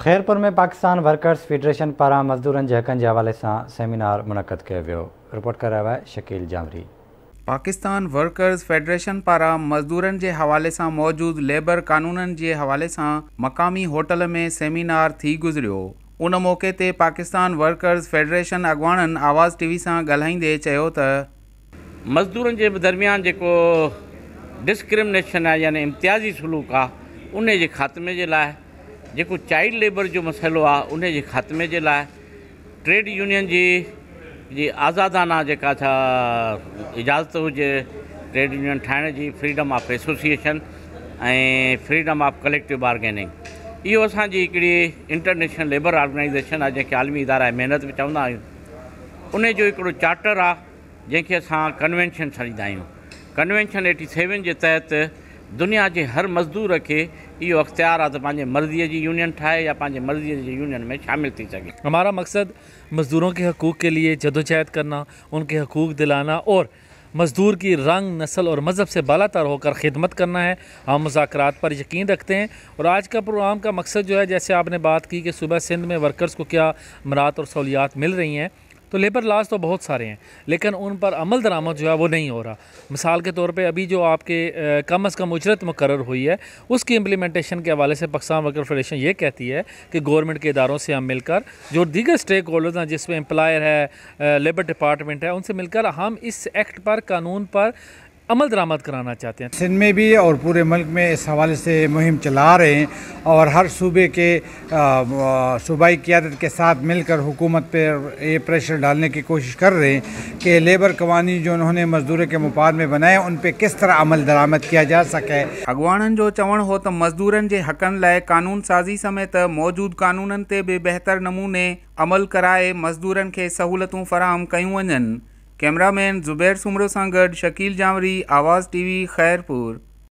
खैरपुर में Pakistan workers federation पारा मजदूर के हक़नि के हवाले सां सेमिनार मुनक़द कयो वियो रिपोर्ट करायो शकील जामरी पाकिस्तान वर्कर्स फेडरेशन पारा मजदूर के हवाले से मौजूद लेबर कानून के हवाले सां मक़ामी होटल में सेमिनार थी गुज़रियो उन मौक़े ते पाकिस्तान वर्कर्स फेडरेशन अॻुवाणनि आवाज़ टीवी से ॻाल्हाईंदे चयो त मज़दूरनि जे दरमियान जो डिस्क्रिमिनेशन आहे यानी इम्तियाज़ी सलूक आहे उन जे ख़ात्मे जे लाइ जेको चाइल्ड लेबर जो मसइलो आहे उन जे ख़ात्मे जे लाइ ट्रेड यूनियन जी आज़ादाना जेका छा इजाज़त हुजे यूनियन ठाहिण जी फ्रीडम ऑफ एसोसिएशन ऐं फ्रीडम ऑफ कलेक्टिव बार्गेनिंग इहो असांजी हिकिड़ी इंटरनेशनल लेबर ऑर्गेनाइज़ेशन आहे जंहिंखे आलमी इदारा ऐं महिनत बि चवंदा आहियूं उनजो हिकिड़ो चाटर आहे जंहिंखे असां कन्वेंशन छॾींदा आहियूं कनवैंशन एटी सेवन जे तहत दुनिया के हर मज़दूर के यो अख़्तियार आज मर्जी की जी यूनियन ठाए या पाँच मर्जी जी यूनियन में शामिल थी सके हमारा मकसद मज़दूरों के हकूक़ के लिए जदोजहद करना उनके हकूक़ दिलाना और मज़दूर की रंग नस्ल और मज़हब से बाला होकर खिदमत करना है हम मुजाकर पर यकीन रखते हैं और आज का प्रोग्राम का मकसद जो है जैसे आपने बात की कि सुबह सिंध में वर्कर्स को क्या मरात और सहूलियात मिल रही हैं तो लेबर लाज तो बहुत सारे हैं लेकिन उन पर अमल दरामद जो है वो नहीं हो रहा मिसाल के तौर पर अभी जो आपके कम अज़ कम उजरत मुकर हुई है उसकी इम्प्लीमेंटेशन के हवाले से पाकिस्तान वर्कर फेडरेशन ये कहती है कि गवर्नमेंट के इदारों से हम मिलकर जो दीगर स्टेक होल्डर्स हैं जिसमें एम्प्लायर है लेबर डिपार्टमेंट है उनसे मिलकर हम इस एक्ट पर कानून पर અમલ દરામત કરાના ચાહતે હે સિન મે ભી ઓર પૂરે મુલક મે ઇસ હાવલે સે મહીમ ચલા રહે હે ઓર હર સુબે કે સુબાય કિયાદત કે સાથ মিলકર હુકુમત પર યે પ્રેશર ડાલને કી કોશિશ કર રહે હે કે લેબર કવાની જો ઉનહોને મજદૂર કે મુકાદમે બનાય ઉન પે કિસ તરહ અમલ દરામત કિયા જા સકે અગવાન જો ચવન હો તો મજદુરાં કે હક્ક લાય કાનૂન સાઝી સમિત મૌજૂદ કાનૂનન તે બેહતર નમૂને અમલ કરાય મજદુરાં કે સહુલતો ફરાહમ કયુ વનન कैमरामैन जुबैर सुमरो सां शकील जावरी आवाज़ टीवी ख़ैरपुर